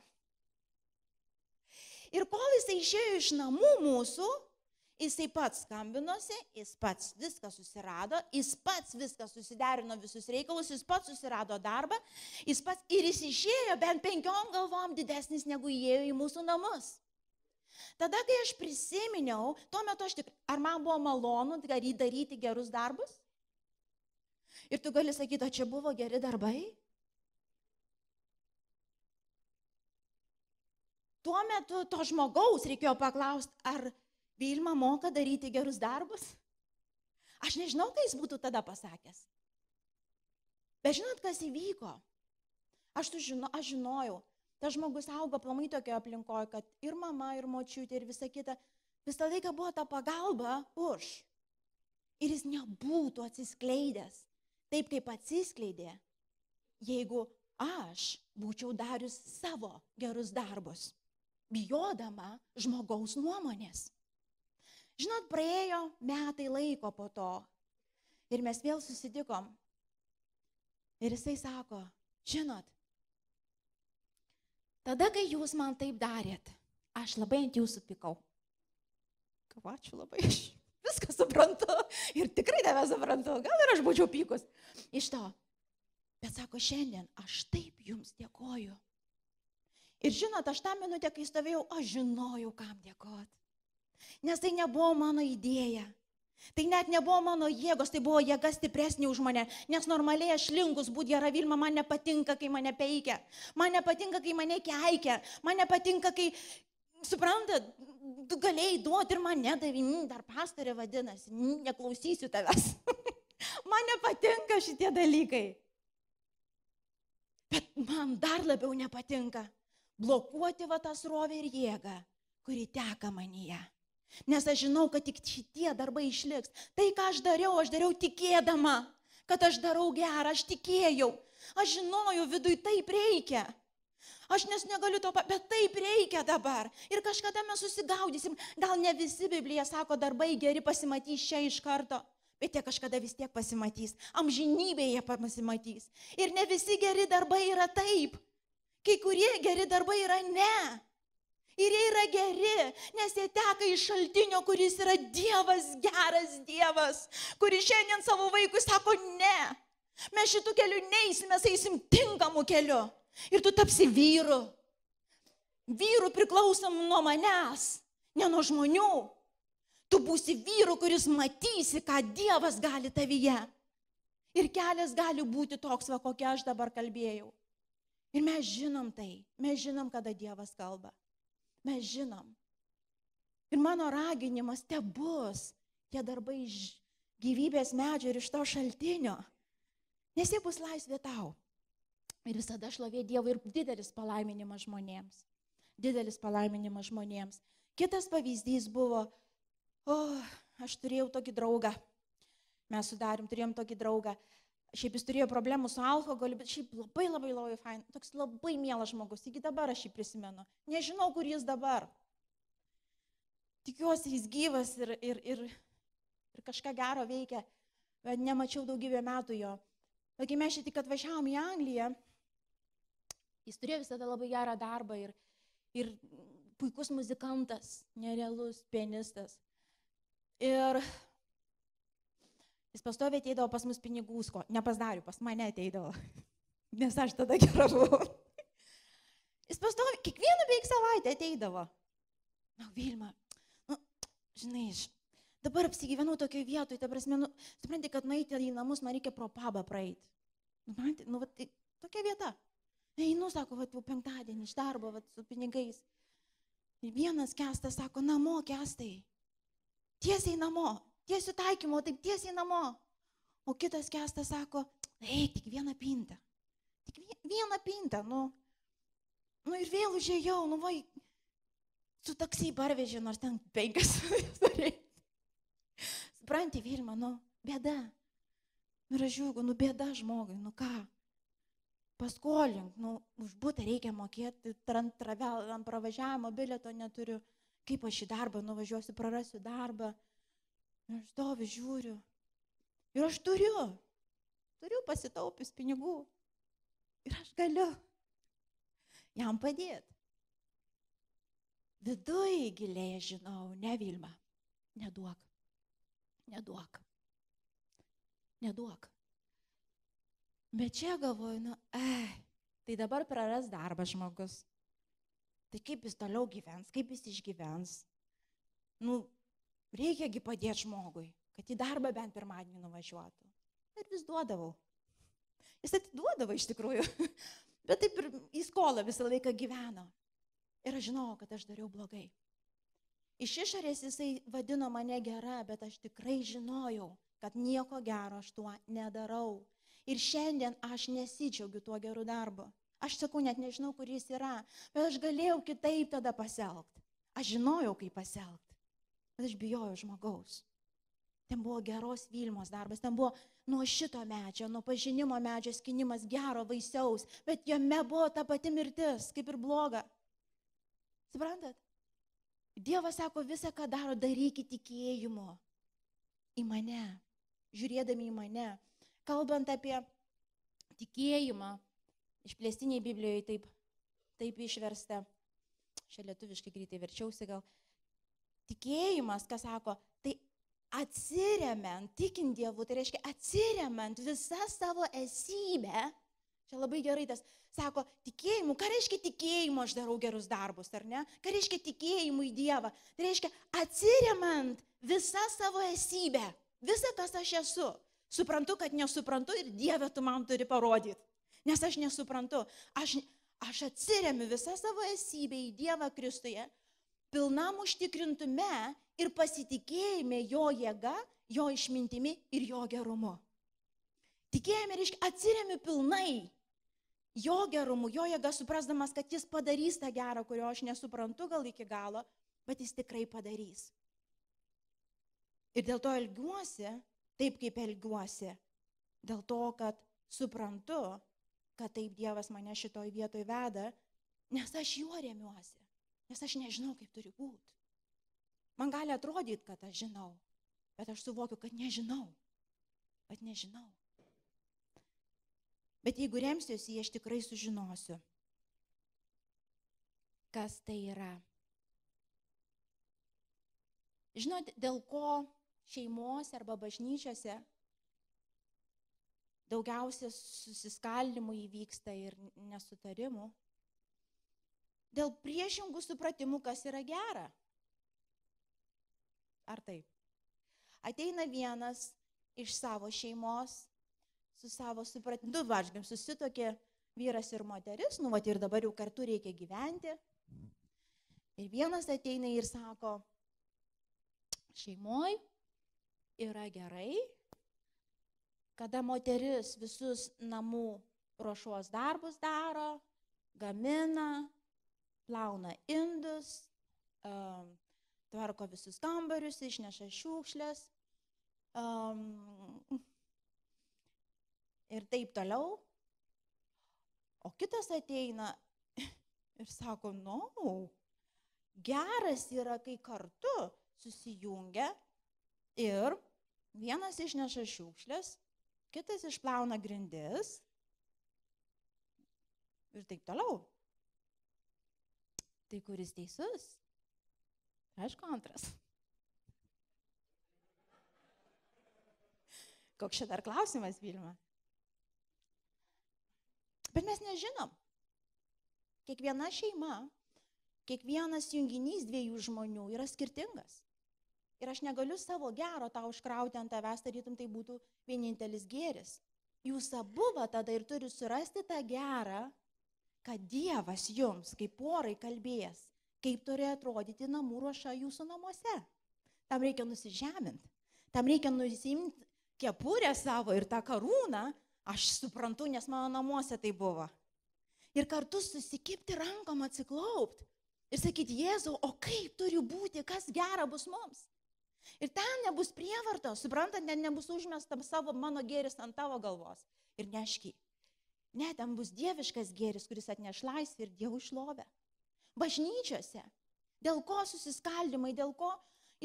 Ir kol jisai išėjo iš namų mūsų, jisai pats skambinosi, jis pats viską susirado, jis pats viską susiderino visus reikalus, jis pats susirado darbą, jis pats ir jis išėjo bent penkiom galvom didesnis negu įėjo į mūsų namus. Tada, kai aš prisiminiau, tuo metu aš tik, ar man buvo malonu daryti gerus darbus? Ir tu gali sakyti, o čia buvo geri darbai? Tuo metu to žmogaus reikėjo paklausti, ar Vilma moka daryti gerus darbus? Aš nežinau, ką jis būtų tada pasakęs. Bet žinot, kas įvyko? Aš, žino, aš žinojau, tas žmogus augo plamai tokioje aplinkoje, kad ir mama, ir močiutė, ir visa kita, visą laiką buvo ta pagalba už. Ir jis nebūtų atsiskleidęs taip, kaip atsiskleidė, jeigu aš būčiau darius savo gerus darbus, bijodama žmogaus nuomonės. Žinot, praėjo metai laiko po to. Ir mes vėl susitikom. Ir jisai sako, žinot, tada, kai jūs man taip darėt, aš labai ant jūsų pikau. Kavačiu labai, aš viską suprantu. Ir tikrai tave suprantu. Gal ir aš būčiau pykus. Iš to. Bet sako, šiandien aš taip jums dėkoju. Ir žinot, aš tą minutę, kai stovėjau, aš žinojau, kam dėkoti. Nes tai nebuvo mano idėja. Tai net nebuvo mano jėgos, tai buvo jėga stipresnė už mane, nes normaliai aš linkus būti gera Vilma, man nepatinka, kai mane peikia, man nepatinka, kai mane keikia, man nepatinka, kai, suprantat, tu galėjai duoti ir man nedavai, dar pastarė vadinasi, neklausysiu tavęs. man nepatinka šitie dalykai. Bet man dar labiau nepatinka blokuoti va tą srovę ir jėgą, kuri teka manyje. Nes aš žinau, kad tik šitie darbai išliks. Tai, ką aš dariau, aš dariau tikėdama, kad aš darau gerą, aš tikėjau. Aš žinojau, viduj taip reikia. Aš nes negaliu to, bet taip reikia dabar. Ir kažkada mes susigaudysim. Gal ne visi Biblija sako, darbai geri pasimatys čia iš karto. Bet jie kažkada vis tiek pasimatys. Amžinybėje pasimatys. Ir ne visi geri darbai yra taip. Kai kurie geri darbai yra ne. Ir jie yra geri, nes jie teka iš šaltinio, kuris yra Dievas, geras Dievas, kuris šiandien savo vaikui sako ne. Mes šitų kelių neįsim, mes eisim tinkamų kelių. Ir tu tapsi vyru. Vyru priklausom nuo manęs, ne nuo žmonių. Tu būsi vyru, kuris matysi, ką Dievas gali tavyje. Ir kelias gali būti toks, va, kokia aš dabar kalbėjau. Ir mes žinom tai, mes žinom, kada Dievas kalba. Mes žinom. Ir mano raginimas, te bus tie darbai iš gyvybės medžio ir iš to šaltinio. Nes jie bus laisvė tau. Ir visada šlovė Dievui ir didelis palaiminimas žmonėms. Didelis palaiminimas žmonėms. Kitas pavyzdys buvo, o, oh, aš turėjau tokį draugą. Mes sudarim, turėjom tokį draugą. Uh, Šiaip jis turėjo problemų su alkoholiu, bet šiaip labai labai labai fain, toks labai mielas žmogus, iki dabar aš jį prisimenu. Nežinau, kur jis dabar. Tikiuosi, jis gyvas ir, ir, ir, ir kažką gero veikia, bet nemačiau daugybę metų jo. Bet kai mes čia tik atvažiavom į Angliją, jis turėjo visada labai gerą darbą ir, ir puikus muzikantas, nerealus pianistas. Ir Jis pastoviai ateidavo pas mus pinigų, ko nepasidariu, pas mane ateidavo, nes aš tada gera buvau. Jis pastoviai, kiekvieną beveik savaitę ateidavo. Na, nu, Vilma, nu, žinai, aš dabar apsigyvenau tokioje vietoje, ta prasme, nu, supranti, kad nueiti į namus man reikia pro pabą praeiti. Nu, man, tai, nu, va, tai tokia vieta. Einu, sako, va, jau penktadienį iš darbo, va, su pinigais. Ir vienas kestas sako, namo kestai. Tiesiai namo, tiesių taikymo, taip tiesiai namo. O kitas kestas sako, eik tik vieną pintą. Tik vieną pintą, nu. Nu ir vėl užėjau, nu vai, su taksiai barvežė, nors ten penkias. Supranti, Vilma, nu, bėda. Nu, ražiūgu, nu, bėda žmogui, nu ką. Paskolink, nu, už būtą reikia mokėti, ant pravažiavimo bilieto neturiu, kaip aš į darbą nuvažiuosiu, prarasiu darbą. Nu, Ir aš stoviu, žiūriu. Ir aš turiu. Turiu pasitaupius pinigų. Ir aš galiu jam padėti. Viduje giliai žinau, ne Vilma, neduok. Neduok. Neduok. Bet čia galvoju, nu, eh, tai dabar praras darbą žmogus. Tai kaip jis toliau gyvens, kaip jis išgyvens. Nu, Reikiagi padėti žmogui, kad į darbą bent pirmadienį nuvažiuotų. Ir vis duodavau. Jis atiduodavo iš tikrųjų, bet taip ir į skolą visą laiką gyveno. Ir aš žinojau, kad aš dariau blogai. Iš išorės jisai vadino mane gera, bet aš tikrai žinojau, kad nieko gero aš tuo nedarau. Ir šiandien aš nesidžiaugiu tuo geru darbu. Aš sakau, net nežinau, kur jis yra, bet aš galėjau kitaip tada pasielgti. Aš žinojau, kaip pasielgti bet aš bijojau žmogaus. Ten buvo geros Vilmos darbas, ten buvo nuo šito medžio, nuo pažinimo medžio skinimas gero vaisiaus, bet jame buvo ta pati mirtis, kaip ir bloga. Suprantat? Dievas sako, visą, ką daro, darykit tikėjimu į mane, žiūrėdami į mane. Kalbant apie tikėjimą, išplėstiniai Biblijoje taip, taip išversta, čia lietuviškai greitai verčiausi gal, tikėjimas, kas sako, tai atsiriamant, tikint Dievu, tai reiškia atsiriamant visą savo esybę. Čia labai gerai tas, sako, tikėjimu, ką reiškia tikėjimu aš darau gerus darbus, ar ne? Ką reiškia tikėjimu į Dievą? Tai reiškia atsiriamant visą savo esybę, visą, kas aš esu. Suprantu, kad nesuprantu ir Dieve tu man turi parodyti, nes aš nesuprantu. Aš, aš atsiriamiu visą savo esybę į Dievą Kristuje, pilnam užtikrintume ir pasitikėjime jo jėga, jo išmintimi ir jo gerumu. Tikėjime reiškia atsiriami pilnai jo gerumu, jo jėga, suprasdamas, kad jis padarys tą gerą, kurio aš nesuprantu gal iki galo, bet jis tikrai padarys. Ir dėl to elgiuosi taip, kaip elgiuosi. Dėl to, kad suprantu, kad taip Dievas mane šitoj vietoj veda, nes aš juo remiuosi. Nes aš nežinau, kaip turi būti. Man gali atrodyti, kad aš žinau, bet aš suvokiu, kad nežinau. Kad nežinau. Bet jeigu remsiuosi, aš tikrai sužinosiu, kas tai yra. Žinot, dėl ko šeimos arba bažnyčiose daugiausia susiskaldimų įvyksta ir nesutarimų, dėl priešingų supratimų, kas yra gera. Ar taip? Ateina vienas iš savo šeimos, su savo supratimu, du nu, važgiam susitokė vyras ir moteris, nu, vat ir dabar jau kartu reikia gyventi. Ir vienas ateina ir sako, šeimoji yra gerai, kada moteris visus namų ruošos darbus daro, gamina, plauna indus, um, tvarko visus kambarius, išneša šiukšlės um, ir taip toliau. O kitas ateina ir sako, no, geras yra, kai kartu susijungia ir vienas išneša šiukšlės, kitas išplauna grindis ir taip toliau tai kuris teisus? Aišku, antras. Koks čia dar klausimas, Vilma? Bet mes nežinom. Kiekviena šeima, kiekvienas junginys dviejų žmonių yra skirtingas. Ir aš negaliu savo gero tau užkrauti ant tavęs, tarytum tai būtų vienintelis gėris. Jūs abu tada ir turi surasti tą gerą, kad Dievas jums kaip porai kalbės, kaip turi atrodyti namų ruoša jūsų namuose. Tam reikia nusižeminti, tam reikia nusimti kepurę savo ir tą karūną, aš suprantu, nes mano namuose tai buvo. Ir kartu susikipti rankom atsiklaupti ir sakyti, Jėzau, o kaip turi būti, kas gera bus mums. Ir ten nebus prievarto, suprantant, ten nebus užmestam savo mano gėris ant tavo galvos. Ir neškiai. Ne, ten bus dieviškas gėris, kuris atneš laisvę ir dievų išlovę. Bažnyčiose. Dėl ko susiskaldimai, dėl ko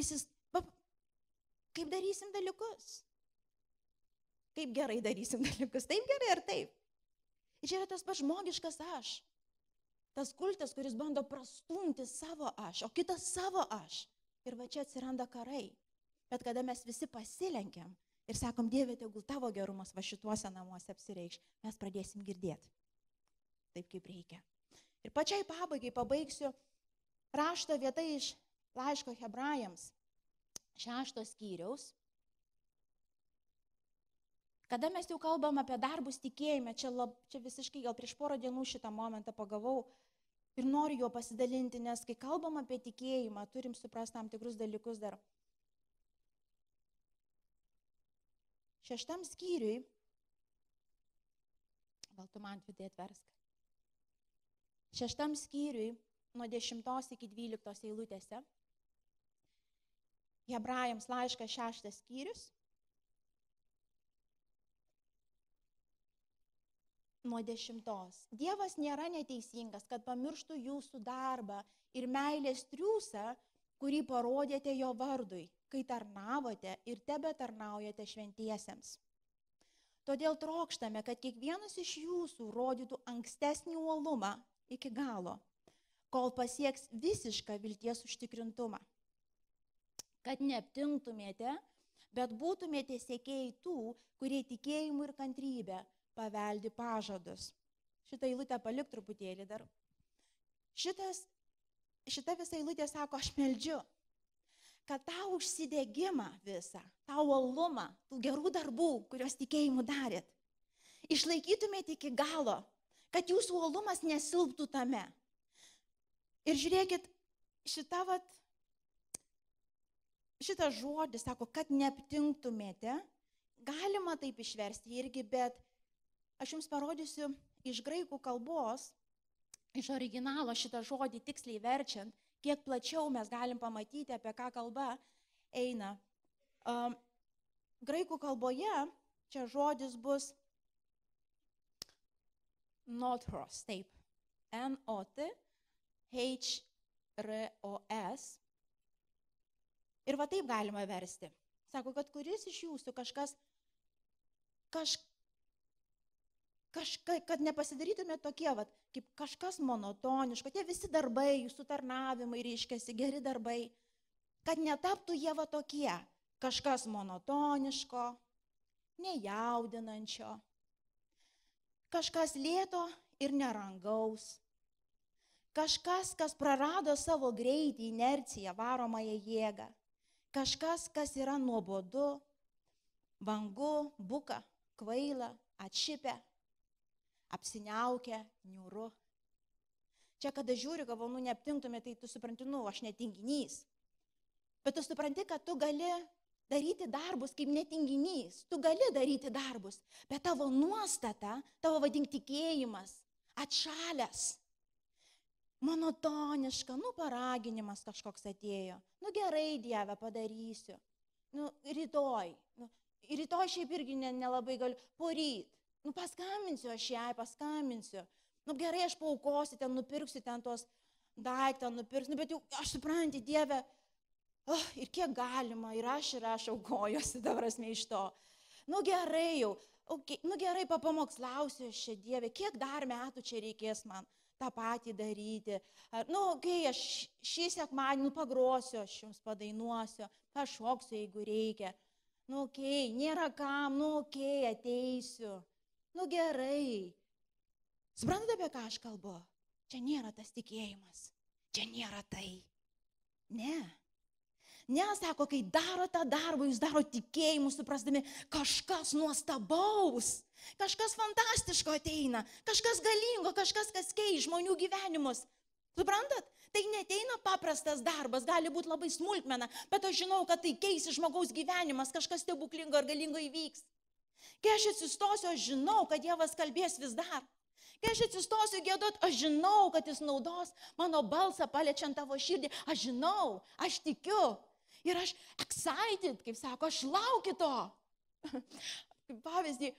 įsis... Kaip darysim dalykus? Kaip gerai darysim dalykus? Taip gerai ar taip? Ir čia yra tas pažmogiškas aš. Tas kultas, kuris bando prastumti savo aš, o kitas savo aš. Ir va čia atsiranda karai. Bet kada mes visi pasilenkiam ir sakom, Dieve, tegul tavo gerumas va šituose namuose apsireikš, mes pradėsim girdėti. Taip kaip reikia. Ir pačiai pabaigai pabaigsiu rašto vietą iš laiško hebrajams šeštos skyriaus. Kada mes jau kalbam apie darbus tikėjime, čia, lab, čia visiškai gal prieš porą dienų šitą momentą pagavau ir noriu juo pasidalinti, nes kai kalbam apie tikėjimą, turim suprasti tam tikrus dalykus dar. šeštam skyriui, gal tu man vidėt versk, šeštam skyriui nuo 10 iki 12 eilutėse, Hebrajams laiškas šeštas skyrius, nuo 10. Dievas nėra neteisingas, kad pamirštų jūsų darbą ir meilės triūsą, kurį parodėte jo vardui kai tarnavote ir tebe tarnaujate šventiesiems. Todėl trokštame, kad kiekvienas iš jūsų rodytų ankstesnį uolumą iki galo, kol pasieks visišką vilties užtikrintumą. Kad neaptimtumėte, bet būtumėte sėkėjai tų, kurie tikėjimu ir kantrybė paveldi pažadus. Šitą eilutę palik truputėlį dar. Šitas, šita visa eilutė sako, aš meldžiu, kad tą užsidėgymą visą, tą uolumą, tų gerų darbų, kuriuos tikėjimu darėt, išlaikytumėte iki galo, kad jūsų uolumas nesilptų tame. Ir žiūrėkit, šita vat, šitas žodis, sako, kad neaptinktumėte, galima taip išversti irgi, bet aš jums parodysiu iš graikų kalbos, iš originalo šitą žodį tiksliai verčiant, kiek plačiau mes galim pamatyti, apie ką kalba eina. Um, graikų kalboje čia žodis bus notros, taip. N-O-T-H-R-O-S. Ir va taip galima versti. Sako, kad kuris iš jūsų kažkas, kaž, kažka, kad nepasidarytume tokie, vat, kaip kažkas monotoniško, tie visi darbai, jūsų tarnavimai, reiškiasi geri darbai, kad netaptų jie va tokie, kažkas monotoniško, nejaudinančio, kažkas lėto ir nerangaus, kažkas, kas prarado savo greitį, inerciją, varomąją jėgą, kažkas, kas yra nuobodu, vangu, buka, kvaila, atšipę apsiniaukę, niūru. Čia, kada žiūri, galvoju, nu neaptintume, tai tu supranti, nu, aš netinginys. Bet tu supranti, kad tu gali daryti darbus kaip netinginys, tu gali daryti darbus, bet tavo nuostata, tavo vadink tikėjimas atšalęs. Monotoniška, nu paraginimas kažkoks atėjo. Nu gerai, Dieve, padarysiu. Nu rytoj. Nu, rytoj šiaip irgi nelabai ne galiu. Poryt. Nu paskambinsiu aš jai, paskambinsiu. Nu gerai, aš paukosiu ten, nupirksiu ten tos daiktą, nupirksiu, nu, bet jau aš suprantu, Dieve, oh, ir kiek galima, ir aš, ir aš aukojuosi, dabar esmė iš to. Nu gerai jau, okay, nu gerai, papamokslausiu aš čia Dieve, kiek dar metų čia reikės man tą patį daryti. Ar, nu, kai okay, aš šį sekmadienį nu, pagrosiu, aš jums padainuosiu, pašoksiu, jeigu reikia. Nu, kai, okay, nėra kam, nu, kai, okay, ateisiu nu gerai. Suprantate, apie ką aš kalbu? Čia nėra tas tikėjimas. Čia nėra tai. Ne. Ne, sako, kai daro tą darbą, jūs daro tikėjimu, suprasdami, kažkas nuostabaus, kažkas fantastiško ateina, kažkas galingo, kažkas, kas keičia žmonių gyvenimus. Suprantat? Tai neteina paprastas darbas, gali būti labai smulkmena, bet aš žinau, kad tai keisi žmogaus gyvenimas, kažkas stebuklingo ar galingo įvyks. Kai aš atsistosiu, aš žinau, kad Dievas kalbės vis dar. Kai aš atsistosiu gėdot, aš žinau, kad jis naudos mano balsą paliečiant tavo širdį. Aš žinau, aš tikiu. Ir aš excited, kaip sako, aš laukiu to. Kaip pavyzdį,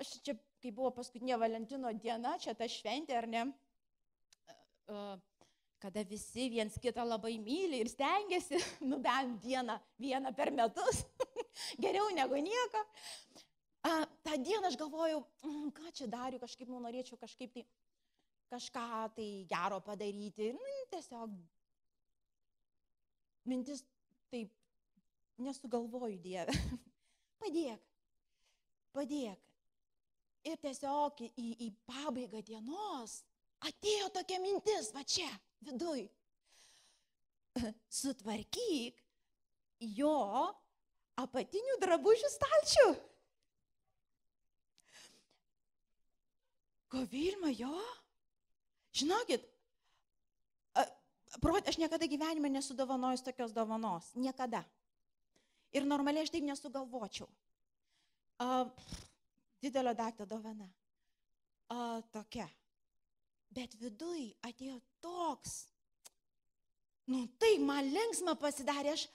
aš čia, kai buvo paskutinė Valentino diena, čia ta šventė, ar ne, e, e, kada visi viens kitą labai myli ir stengiasi, nu bent vieną, vieną per metus, geriau negu nieko a, tą dieną aš galvojau, mm, ką čia dariu, kažkaip nu, norėčiau kažkaip tai, kažką tai gero padaryti. Ir nu, tiesiog mintis taip nesugalvoju Dieve. Padėk, padėk. Ir tiesiog į, į pabaigą dienos atėjo tokia mintis, va čia, viduj. Sutvarkyk jo apatinių drabužių stalčių. Ko Vilma, jo? Žinokit, prot, aš niekada gyvenime nesudovanojus tokios dovanos. Niekada. Ir normaliai aš taip nesugalvočiau. A, didelio daikto dovana. A, tokia. Bet viduj atėjo toks. Nu tai man linksma pasidarė, aš,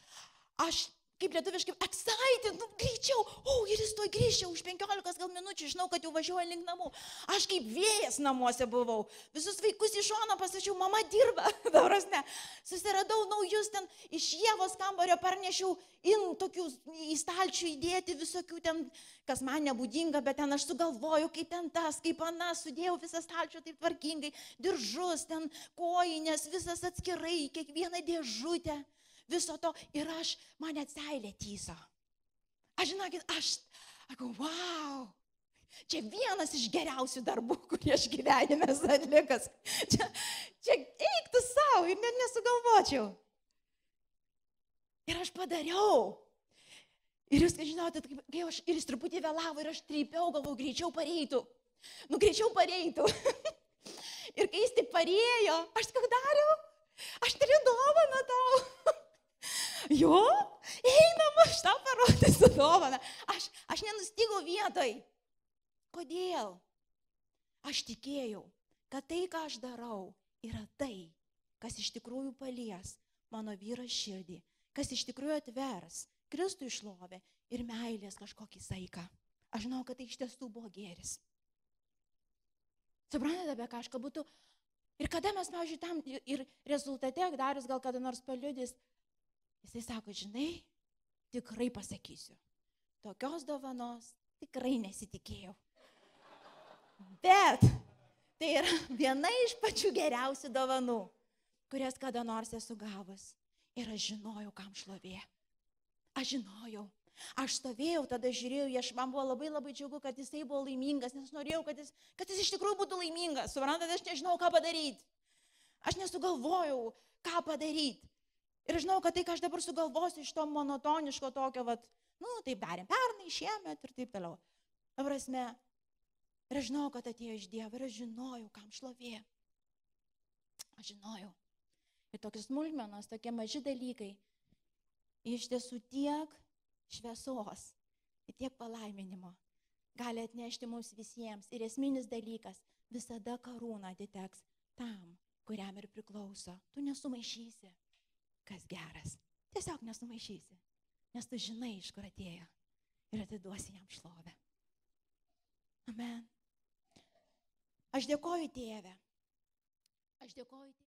aš kaip lietuviškai, excited, nu, greičiau, o oh, ir jis to grįžčia už 15 gal minučių, žinau, kad jau važiuoja link namų. Aš kaip vėjas namuose buvau, visus vaikus iš šono pasakiau, mama dirba, dabaras ne. Susiradau naujus ten iš Jėvos kambario, parnešiau in tokius į stalčių įdėti visokių ten, kas man nebūdinga, bet ten aš sugalvoju, kaip ten tas, kaip anas, sudėjau visą stalčių taip tvarkingai, diržus, ten kojinės, visas atskirai, kiekvieną dėžutę viso to. Ir aš, man net seilė tyso. Aš žinokit, aš, sakau, wow. Čia vienas iš geriausių darbų, kurį aš gyvenime esu atlikęs. Čia, čia eiktų savo ir net nesugalvočiau. Ir aš padariau. Ir jūs žinote, kai aš ir jis truputį vėlavo ir aš trypiau, galvoju, greičiau pareitų. Nu, greičiau pareitų. ir kai jis tik parėjo, aš ką dariau? Aš turiu dovaną tau. Jo, einam, aš tau parodysiu dovaną. Aš, aš nenustigo vietoj. Kodėl? Aš tikėjau, kad tai, ką aš darau, yra tai, kas iš tikrųjų palies mano vyro širdį, kas iš tikrųjų atvers Kristų išlovę ir meilės kažkokį saiką. Aš žinau, kad tai iš tiesų buvo geris. Suprantate, apie ką aš kalbu? Ir kada mes, pavyzdžiui, tam ir rezultate, Darius gal kada nors paliudys, Jisai sako, žinai, tikrai pasakysiu, tokios dovanos tikrai nesitikėjau. Bet tai yra viena iš pačių geriausių dovanų, kurias kada nors esu gavęs. Ir aš žinojau, kam šlovė. Aš žinojau. Aš stovėjau, tada žiūrėjau, aš man buvo labai labai džiugu, kad jisai buvo laimingas, nes norėjau, kad jis, kad jis iš tikrųjų būtų laimingas. Suprantate, aš nežinau, ką padaryti. Aš nesugalvojau, ką padaryti. Ir žinau, kad tai, ką aš dabar sugalvosiu iš to monotoniško tokio, vat, nu, taip darėm pernai, šiemet ir taip toliau. Prasme, ir aš žinau, kad atėjo iš Dievo ir aš žinojau, kam šlovė. Aš žinojau. Ir tokios smulkmenos, tokie maži dalykai. Iš tiesų tiek šviesos ir tiek palaiminimo gali atnešti mums visiems. Ir esminis dalykas - visada karūna atiteks tam, kuriam ir priklauso. Tu nesumaišysi kas geras. Tiesiog nesumaišysi, nes tu žinai, iš kur atėjo ir atiduosi jam šlovę. Amen. Aš dėkoju Tėvę. Aš dėkoju Tėvę.